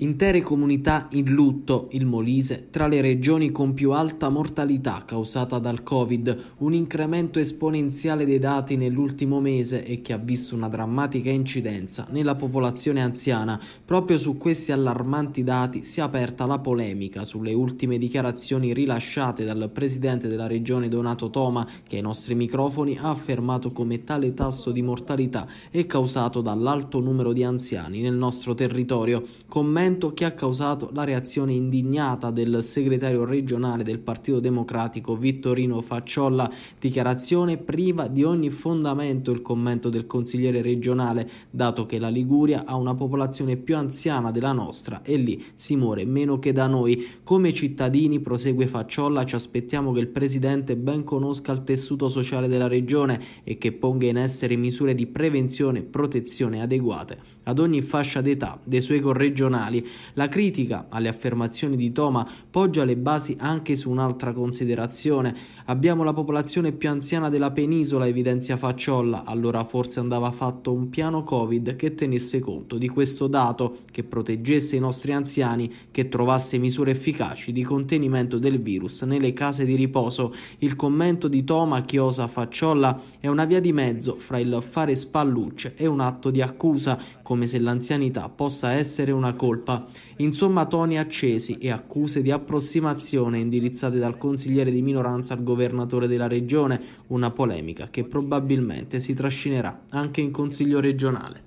Intere comunità in lutto, il Molise, tra le regioni con più alta mortalità causata dal Covid, un incremento esponenziale dei dati nell'ultimo mese e che ha visto una drammatica incidenza nella popolazione anziana. Proprio su questi allarmanti dati si è aperta la polemica sulle ultime dichiarazioni rilasciate dal presidente della regione Donato Toma, che ai nostri microfoni ha affermato come tale tasso di mortalità è causato dall'alto numero di anziani nel nostro territorio. Commento evento che ha causato la reazione indignata del segretario regionale del Partito Democratico Vittorino Facciolla, dichiarazione priva di ogni fondamento il commento del consigliere regionale, dato che la Liguria ha una popolazione più anziana della nostra e lì si muore meno che da noi. Come cittadini, prosegue Facciolla, ci aspettiamo che il presidente ben conosca il tessuto sociale della regione e che ponga in essere misure di prevenzione e protezione adeguate ad ogni fascia d'età dei suoi corregionali nazionali. La critica alle affermazioni di Toma poggia le basi anche su un'altra considerazione. Abbiamo la popolazione più anziana della penisola, evidenzia Facciolla, allora forse andava fatto un piano Covid che tenesse conto di questo dato, che proteggesse i nostri anziani, che trovasse misure efficaci di contenimento del virus nelle case di riposo. Il commento di Toma Chiosa Facciolla è una via di mezzo fra il fare spallucce e un atto di accusa, come se l'anzianità possa essere una colpa colpa. Insomma toni accesi e accuse di approssimazione indirizzate dal consigliere di minoranza al governatore della regione, una polemica che probabilmente si trascinerà anche in consiglio regionale.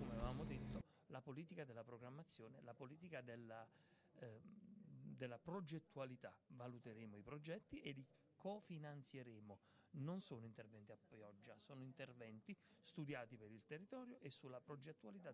La politica della programmazione, la politica della, eh, della progettualità, valuteremo i progetti e li cofinanzieremo non sono interventi a pioggia, sono interventi studiati per il territorio e sulla progettualità.